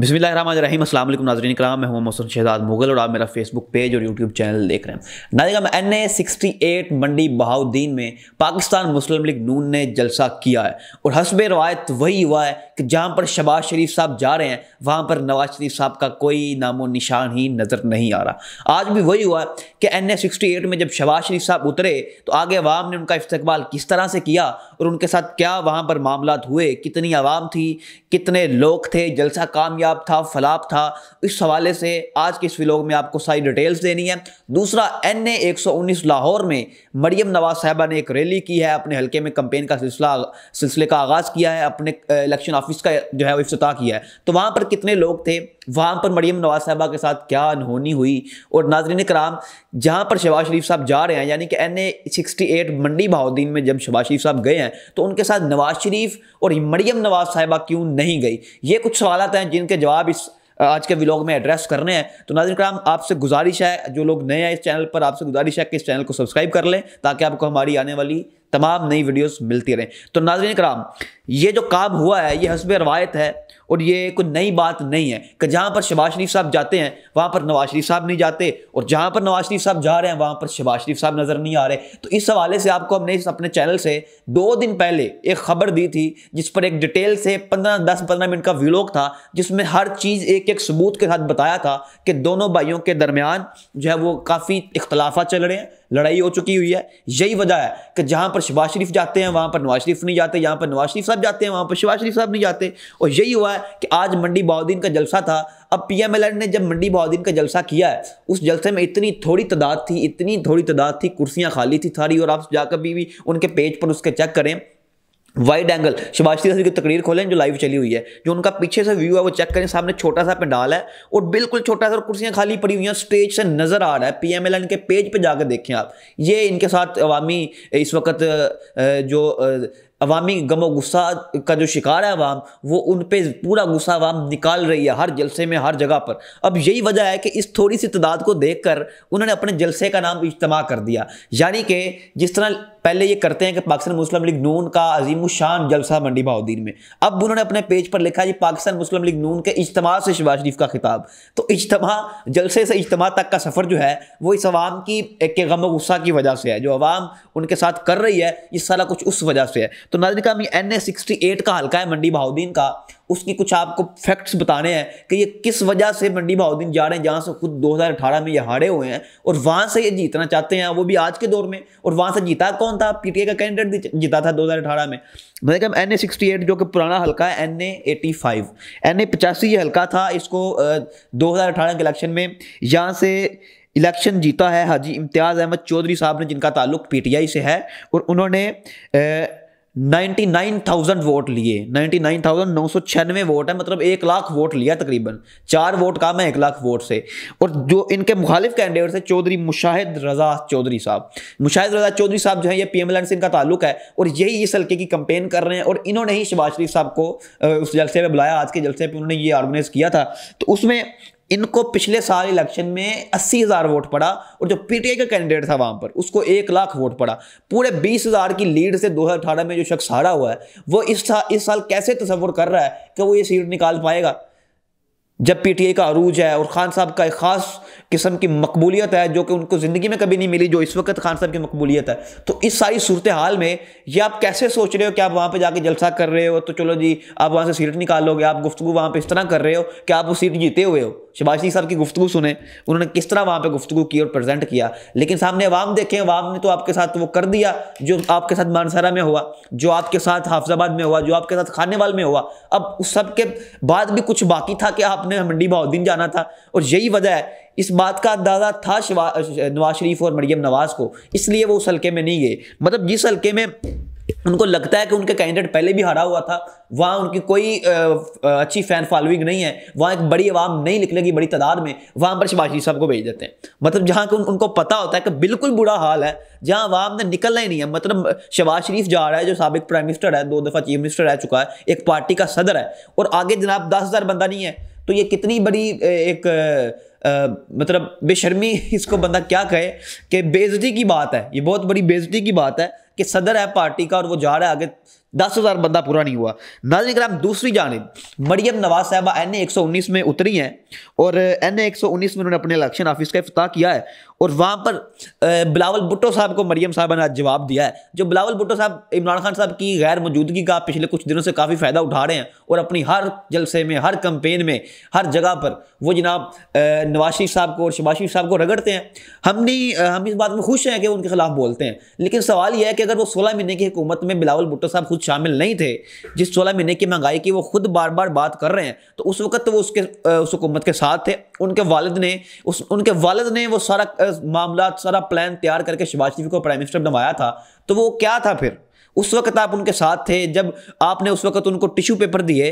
बिस्मिल्लाम असल नाजरीन कराम मैं हूं मोहसन शहजाद मुगल और आप मेरा फेसबुक पेज और यूट्यूब चैनल देख रहे हैं नाजिका मैं N A sixty eight Mandi Bahauddin में पाकिस्तान मुस्लिम लीग नून ने जलसा किया है और हसब रवायत वही हुआ है जहाँ पर शबाज शरीफ साहब जा रहे हैं वहाँ पर नवाज शरीफ साहब का कोई नामो निशान ही नज़र नहीं आ रहा आज भी वही हुआ कि एन एस सिक्सटी एट में जब शबाज शरीफ साहब उतरे तो आगे अवाम ने उनका इस्तकबाल किस तरह से किया और उनके साथ क्या वहाँ पर मामला हुए कितनी आवाम थी कितने लोग थे जलसा कामयाब था फलाप था इस हवाले से आज के इस व्लॉग में आपको सारी डिटेल्स देनी है दूसरा एन ए एक सौ उन्नीस लाहौर में मरियम नवाज साहबा ने एक रैली की है अपने हल्के में कंपेन का सिलसिला सिलसिले का आगाज़ किया है अपने इलेक्शन ऑफ ऑफिस का जो है अफ्ताह किया है तो वहाँ पर कितने लोग थे वहाँ पर मरियम नवाज साहबा के साथ क्या अनहोनी हुई और नाजरीन कराम जहाँ पर शबाज शरीफ साहब जा रहे हैं यानी कि N A sixty eight Mandi Bahauddin में जब शबाज शरीफ साहब गए हैं तो उनके साथ नवाज शरीफ और मरियम नवाज साहबा क्यों नहीं गई ये कुछ सवालत हैं जिनके जवाब इस आज के व्लॉग में एड्रेस करने हैं तो नाजिर कराम आपसे गुजारिश है जो लोग नए हैं इस चैनल पर आपसे गुजारिश है कि इस चैनल को सब्सक्राइब कर लें ताकि आपको हमारी आने वाली तमाम नई वीडियोस मिलती रहें तो नाजिन कराम ये जो काम हुआ है ये हसब रवायत है और ये कोई नई बात नहीं है कि जहाँ पर शबाज शरीफ साहब जाते हैं वहाँ पर नवाज शरीफ साहब नहीं जाते और जहाँ पर नवाज शरीफ साहब जा रहे हैं वहाँ पर शबाज शरीफ साहब नज़र नहीं आ रहे तो इस हवाले से आपको हमने इस अपने चैनल से दो दिन पहले एक खबर दी थी जिस पर एक डिटेल से पंद्रह दस पंद्रह मिनट का विलोक था जिसमें हर चीज़ एक एक सबूत के साथ बताया था कि दोनों भाइयों के दरमियान जो है वो काफ़ी इख्तलाफा चल रहे हैं लड़ाई हो चुकी हुई है यही वजह है कि जहाँ पर शबाज शरीफ जाते हैं वहाँ पर नवाज शरीफ नहीं जाते जहाँ पर नवाज शरीफ साहब जाते हैं वहाँ पर शबाज शरीफ साहब नहीं जाते और यही हुआ है है कि आज मंडी बहाउद्दीन का जलसा था अब पीएमएलएन ने जब मंडी बहाउद्दीन का जलसा किया है उस जलसे में इतनी थोड़ी तादाद थी इतनी थोड़ी तादाद थी कुर्सियाँ खाली थी सारी और आप जाकर भी, भी उनके पेज पर उसके चेक करें वाइड एंगल शिवाजी सिंह की तकरीर खोलें जो लाइव चली हुई है जो उनका पीछे से व्यू है वो चेक करें सामने छोटा सा पंडाल है और बिल्कुल छोटा सा और कुर्सियां खाली पड़ी हुई हैं स्टेज से नज़र आ रहा है पीएमएलएन के पेज पे जाकर देखें आप ये इनके साथ अवामी इस वक्त जो अवामी गमो गुस्सा का जो शिकार है अवाम वो उन पर पूरा गुस्सा अवाम निकाल रही है हर जलसे में हर जगह पर अब यही वजह है कि इस थोड़ी सी तादाद को देख कर उन्होंने अपने जलसे का नाम इज्तम कर दिया यानी कि जिस तरह पहले ये करते हैं कि पाकिस्तान मुस्लिम लीग नून का अजीम शान जलसा मंडी बहाउद्दीन में अब उन्होंने अपने पेज पर लिखा जी पाकिस्तान मुस्लिम लीग नून के इज्तम से शहबाज शरीफ का खिताब तो इज्तम जलसे से इज्तम तक का सफ़र जो है वो इस अवाम की एक गम गुस्सा की वजह से है जो अवाम उनके साथ कर रही है ये सारा कुछ उस वजह से है तो नजर का एन ए सिक्सटी एट का हल्का है मंडी बहाउद्दीन का उसकी कुछ आपको फैक्ट्स बताने हैं कि ये किस वजह से मंडी बहाउद्दीन जा रहे हैं जहाँ से खुद 2018 में ये हारे हुए हैं और वहाँ से ये जीतना चाहते हैं वो भी आज के दौर में और वहाँ से जीता कौन था पीटीए का कैंडिडेट जीता था 2018 में मैंने कहा एन ए सिक्सटी एट जो कि पुराना हल्का है N A eighty five N A पचासी ये हल्का था इसको दो हज़ार अठारह के इलेक्शन में यहाँ से इलेक्शन जीता है हाजी इम्तियाज़ अहमद चौधरी साहब ने जिनका ताल्लुक पीटीआई से है और उन्होंने 99,000 वोट लिए 99,996 वोट है मतलब एक लाख वोट लिया तकरीबन चार वोट काम है एक लाख वोट से और जो इनके मुखालिफ कैंडिडेट है चौधरी मुशाहिद रजा चौधरी साहब मुशाहिद रजा चौधरी साहब जो है ये एम से इनका ताल्लुक है और यही इस हल्के की कंपेन कर रहे हैं और इन्होंने ही शिवाज शरीफ साहब को उस जलसे में बुलाया आज के जलसे पर उन्होंने ये ऑर्गेनाइज किया था तो उसमें इनको पिछले साल इलेक्शन में अस्सी हज़ार वोट पड़ा और जो पीटीआई का कैंडिडेट था वहाँ पर उसको एक लाख वोट पड़ा पूरे बीस हज़ार की लीड से दो हज़ार अठारह में जो शख्स हारा हुआ है वो इस साल इस साल कैसे तस्वुर कर रहा है कि वो ये सीट निकाल पाएगा जब पीटीआई का अरूज है और खान साहब का एक ख़ास किस्म की मकबूलियत है जो कि उनको ज़िंदगी में कभी नहीं मिली जो इस वक्त खान साहब की मकबूलियत है तो इस सारी सूरत हाल में ये आप कैसे सोच रहे हो कि आप वहाँ पे जाके जलसा कर रहे हो तो चलो जी आप वहाँ से सीट निकालोगे आप गुफ्तु वहाँ पर इस तरह कर रहे हो कि आप वो सीट जीते हुए हो शबाज सिंह साहब की गुफ्तु सुने उन्होंने किस तरह वहाँ पर गुफ्तु की और प्रजेंट किया लेकिन सामने अवाम देखें अवाम ने तो आपके साथ वो कर दिया जो आपके साथ मानसरा में हुआ जो आपके साथ हाफजाबाद में हुआ जो आपके साथ खाने में हुआ अब उस सब के बाद भी कुछ बाकी था कि आप आपने मंडी बहाउद्दीन जाना था और यही वजह है इस बात का अंदाज़ा था नवाज शरीफ और मरियम नवाज को इसलिए वो उस हल्के में नहीं गए मतलब जिस हल्के में उनको लगता है कि उनके कैंडिडेट पहले भी हारा हुआ था वहाँ उनकी कोई अच्छी फैन फॉलोइंग नहीं है वहाँ एक बड़ी आवाम नहीं निकलेगी बड़ी तादाद में वहाँ पर शिवाज शरीफ साहब को भेज देते हैं मतलब जहाँ उन, उनको पता होता है कि बिल्कुल बुरा हाल है जहाँ आवाम ने निकलना ही नहीं है मतलब शबाज शरीफ जा रहा है जो सबक प्राइम मिनिस्टर है दो दफ़ा चीफ मिनिस्टर रह चुका है एक पार्टी का सदर है और आगे जनाब दस बंदा नहीं है तो ये कितनी बड़ी एक आ, मतलब बेशर्मी इसको बंदा क्या कहे कि बेजती की बात है ये बहुत बड़ी बेजती की बात है कि सदर है पार्टी का और वो जा रहा है आगे दस हज़ार बंदा पूरा नहीं हुआ नाजी कराम दूसरी जानब मरियम नवाज साहबा एन ए एक सौ उन्नीस में उतरी हैं और एन ए एक सौ उन्नीस में उन्होंने अपने इलेक्शन ऑफिस का अफ्ताह किया है और वहाँ पर बिलावल भुट्टो साहब को मरियम साहबा ने आज जवाब दिया है जो बिलावल भुट्टो साहब इमरान खान साहब की गैर मौजूदगी का पिछले कुछ दिनों से काफ़ी फ़ायदा उठा रहे हैं और अपनी हर जलसे में हर कंपेन में हर जगह पर वो जनाब नवाज शरीफ साहब को और शबाज शरीफ साहब को रगड़ते हैं हम नहीं हम इस बात में खुश हैं कि उनके खिलाफ बोलते हैं लेकिन सवाल यह है कि अगर वो सोलह महीने की हुकूमत में बिलावल भुट्टो साहब बावजूद शामिल नहीं थे जिस सोलह महीने की महंगाई की वो खुद बार बार बात कर रहे हैं तो उस वक्त तो वो उसके उस हुकूमत के साथ थे उनके वालद ने उस उनके वालद ने वो सारा मामला सारा प्लान तैयार करके शिवाज शरीफ को प्राइम मिनिस्टर बनवाया था तो वो क्या था फिर उस वक्त आप उनके साथ थे जब आपने उस वक्त उनको टिश्यू पेपर दिए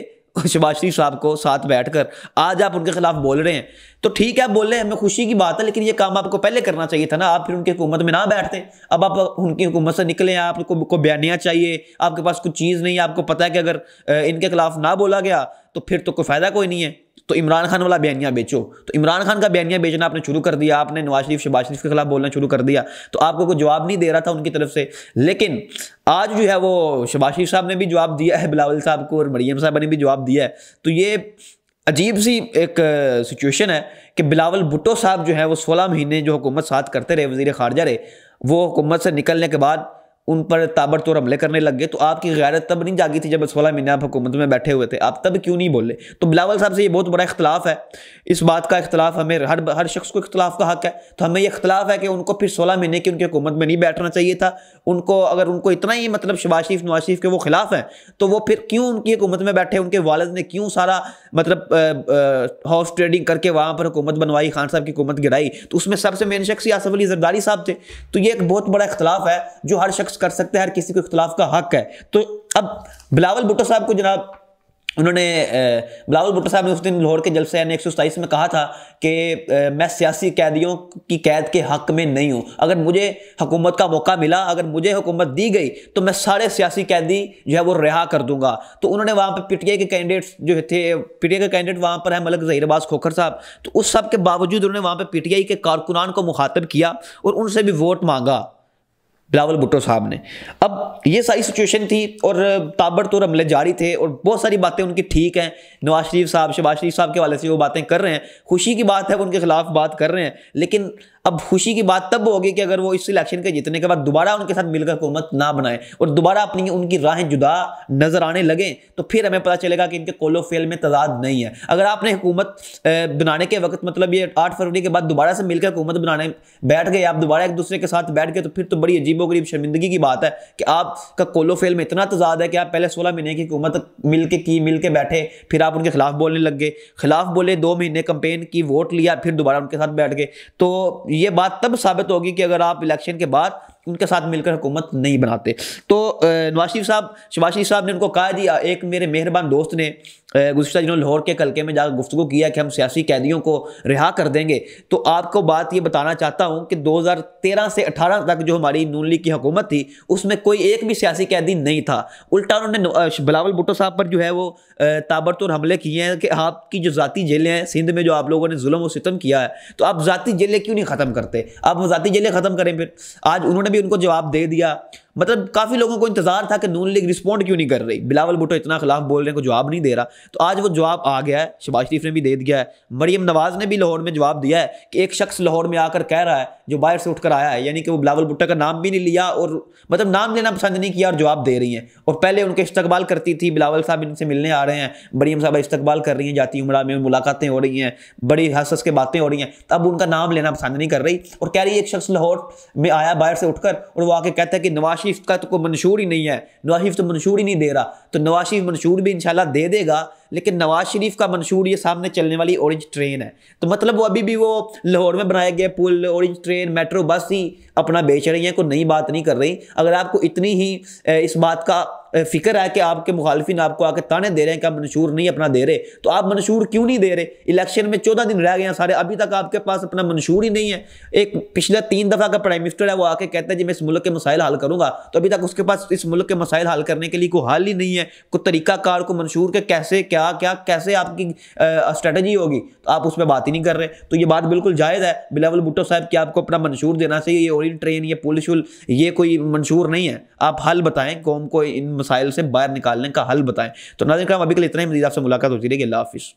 शबाज साहब को साथ बैठ कर आज आप उनके खिलाफ बोल रहे हैं तो ठीक है बोल रहे हैं हमें खुशी की बात है लेकिन ये काम आपको पहले करना चाहिए था ना आप फिर उनकी हुकूमत में ना बैठते अब आप उनकी हुकूमत से निकले हैं आपको को बयानियाँ चाहिए आपके पास कुछ चीज़ नहीं है आपको पता है कि अगर इनके खिलाफ ना बोला गया तो फिर तो कोई फ़ायदा कोई नहीं है तो इमरान खान वाला बयानिया बेचो तो इमरान खान का बयानिया बेचना आपने शुरू कर दिया आपने नवाज शरीफ शहबाज शरीफ के खिलाफ बोलना शुरू कर दिया तो आपको कोई जवाब नहीं दे रहा था उनकी तरफ से लेकिन आज जो है वो शहबाज शरीफ साहब ने भी जवाब दिया है बिलावल साहब को और मरियम साहब ने भी जवाब दिया है तो ये अजीब सी एक सिचुएशन है कि बिलावल भुट्टो साहब जो है वो सोलह महीने जो हुकूमत साथ करते रहे वजीर खारजा रहे वो हुकूमत से निकलने के बाद उन पर ताबड़तोड़ हमले करने लग गए तो आपकी गैरत तब नहीं जागी थी जब सोलह महीने आप हुकूमत में बैठे हुए थे आप तब क्यों नहीं बोले तो बिलावल साहब से ये बहुत बड़ा इख्तलाफ है इस बात का इख्तलाफ हमें हर हर शख्स को इख्तलाफ का हक है तो हमें ये इख्तलाफ है कि उनको फिर सोलह महीने की उनकी हुकूमत में नहीं बैठना चाहिए था उनको अगर उनको इतना ही मतलब शबाज शरीफ नवाज शरीफ के वो खिलाफ हैं तो वो फिर क्यों उनकी हुकूमत में बैठे उनके वालद ने क्यों सारा मतलब हाउस ट्रेडिंग करके वहाँ पर हुकूमत बनवाई खान साहब की हुकूमत गिराई तो उसमें सबसे मेन शख्स यासफ अली जरदारी साहब थे तो ये एक बहुत बड़ा इख्तलाफ है जो हर शख्स प्रोटेस्ट कर सकते हैं हर किसी को इख्तलाफ का हक है तो अब बिलावल भुट्टो साहब को जनाब उन्होंने बिलावल भुट्टो साहब ने उस दिन लाहौर के जलसे यानी एक में कहा था कि मैं सियासी कैदियों की कैद के हक में नहीं हूँ अगर मुझे हुकूमत का मौका मिला अगर मुझे हुकूमत दी गई तो मैं सारे सियासी कैदी जो है वो रिहा कर दूंगा तो उन्होंने वहाँ पर पीटीआई के कैंडिडेट्स जो थे पीटीआई के कैंडिडेट वहाँ पर है मलक जहीरबाज खोखर साहब तो उस सब के बावजूद उन्होंने वहाँ पर पीटीआई के कारकुनान को मुखातब किया और उनसे भी वोट मांगा बिलावल भुट्टो साहब ने अब ये सारी सिचुएशन थी और ताबड़तोर हमले जारी थे और बहुत सारी बातें उनकी ठीक हैं नवाज शरीफ साहब शबाज शरीफ साहब के वाले से वो बातें कर रहे हैं खुशी की बात है वो उनके खिलाफ बात कर रहे हैं लेकिन अब खुशी की बात तब होगी कि अगर वो इस इलेक्शन के जीतने के बाद दोबारा उनके साथ मिलकर हुकूमत ना बनाए और दोबारा अपनी उनकी राहें जुदा नजर आने लगें तो फिर हमें पता चलेगा कि इनके कोलो फेल में तजाद नहीं है अगर आपने हुकूमत बनाने के वक्त मतलब ये आठ फरवरी के बाद दोबारा से मिलकर हुकूमत बनाने बैठ गए आप दोबारा एक दूसरे के साथ बैठ गए तो फिर तो बड़ी वरीब शर्मिंदगी की बात है कि आपका कोलो फेल में इतना तजाद है कि आप पहले सोलह महीने की हुकूमत मिल के की मिल के बैठे फिर आप उनके खिलाफ बोलने लग गए खिलाफ बोले दो महीने कंपेन की वोट लिया फिर दोबारा उनके साथ बैठ गए तो ये बात तब साबित होगी कि अगर आप इलेक्शन के बाद उनके साथ मिलकर हुकूमत नहीं बनाते तो नवाज शरीफ साहब शबाज शरीफ साहब ने उनको कहा जी एक मेरे मेहरबान दोस्त ने गुजशत जिन्होंने लाहौर के कलके में जाकर गुफ्तु किया कि हम सियासी कैदियों को रिहा कर देंगे तो आपको बात ये बताना चाहता हूँ कि 2013 से 18 तक जो हमारी नून लीग की हुकूमत थी उसमें कोई एक भी सियासी कैदी नहीं था उल्टा उन्होंने बिलावल भुट्टो साहब पर जो है वो ताबड़तोड़ हमले किए हैं कि आपकी जो ज़ाती जेलें हैं सिंध में जो आप लोगों ने जुलम व सितम किया है तो आप ज़ाती जेलें क्यों नहीं ख़त्म करते आप ज़ाती जेलें ख़त्म करें फिर आज उन्होंने भी उनको जवाब दे दिया मतलब काफ़ी लोगों को इंतजार था कि नून लीग रिस्पॉन्ड क्यों नहीं कर रही बिलावल भुटो इतना खिलाफ बोल रहे हैं को जवाब नहीं दे रहा तो आज वो जवाब आ गया है शबाज शरीफ ने भी दे दिया है मरीम नवाज ने भी लाहौर में जवाब दिया है कि एक शख्स लाहौर में आकर कह रहा है जो बाहर से उठकर आया है यानी कि वो बिलावल भुट्टा का नाम भी नहीं लिया और मतलब नाम लेना पसंद नहीं किया और जवाब दे रही हैं और पहले उनके इस्तकबाल करती थी बिलावल साहब इनसे मिलने आ रहे हैं मरीम साहब इस्तकबाल कर रही हैं जाती उम्र में मुलाकातें हो रही हैं बड़ी हंस हंस के बातें हो रही हैं तब उनका नाम लेना पसंद नहीं कर रही और कह रही है एक शख्स लाहौर में आया बाहर से उठकर और वो आके कहता है कि नवाज शरीफ का तो कोई मंशूर ही नहीं है नवाज शरीफ तो मंशूर ही नहीं दे रहा तो नवाज शरीफ मंशूर भी इंशाल्लाह दे देगा लेकिन नवाज शरीफ का मंशूर ये सामने चलने वाली ऑरेंज ट्रेन है तो मतलब वो अभी भी वो लाहौर में बनाए गए पुल ऑरेंज ट्रेन मेट्रो बस ही अपना बेच रही है कोई नई बात नहीं कर रही अगर आपको इतनी ही इस बात का फिक्र है कि आपके मुखालफिन आपको आके ताने दे रहे हैं कि मंशूर नहीं अपना दे रहे तो आप मंशूर क्यों नहीं दे रहे इलेक्शन में चौदह दिन रह गए हैं सारे अभी तक आपके पास अपना मंशूर ही नहीं है एक पिछले तीन दफ़ा का प्राइम मिनिस्टर है वो आके कहता है जी मैं इस मुल्क के मसाइल हल करूंगा तो अभी तक उसके पास इस मुल्क के मसाइल हल करने के लिए कोई हल ही नहीं है कोई तरीकाकार को मंशूर के कैसे क्या क्या कैसे आपकी स्ट्रेटजी होगी तो आप उस पर बात ही नहीं कर रहे तो ये बात बिल्कुल जायज़ है बिलावल भुट्टो साहब कि आपको अपना मंशूर देना चाहिए ये ओरियन ट्रेन ये पुल शुल ये कोई मंशूर नहीं है आप हल बताएं कौम को इन मसाइल से बाहर निकालने का हल बताएं तो नाजिक अभी के लिए इतना ही मजीद आपसे मुलाकात होती रहेगी अल्लाह हाफिज़